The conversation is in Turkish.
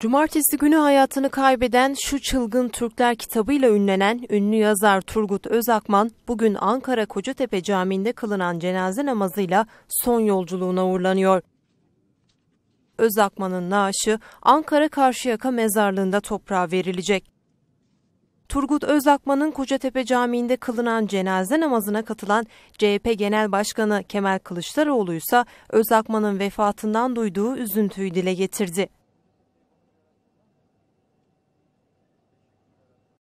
Cumartesi günü hayatını kaybeden Şu Çılgın Türkler kitabıyla ünlenen ünlü yazar Turgut Özakman bugün Ankara Kocatepe Camii'nde kılınan cenaze namazıyla son yolculuğuna uğurlanıyor. Özakman'ın naaşı Ankara Karşıyaka mezarlığında toprağa verilecek. Turgut Özakman'ın Kocatepe Camii'nde kılınan cenaze namazına katılan CHP Genel Başkanı Kemal Kılıçdaroğlu ise Özakman'ın vefatından duyduğu üzüntüyü dile getirdi.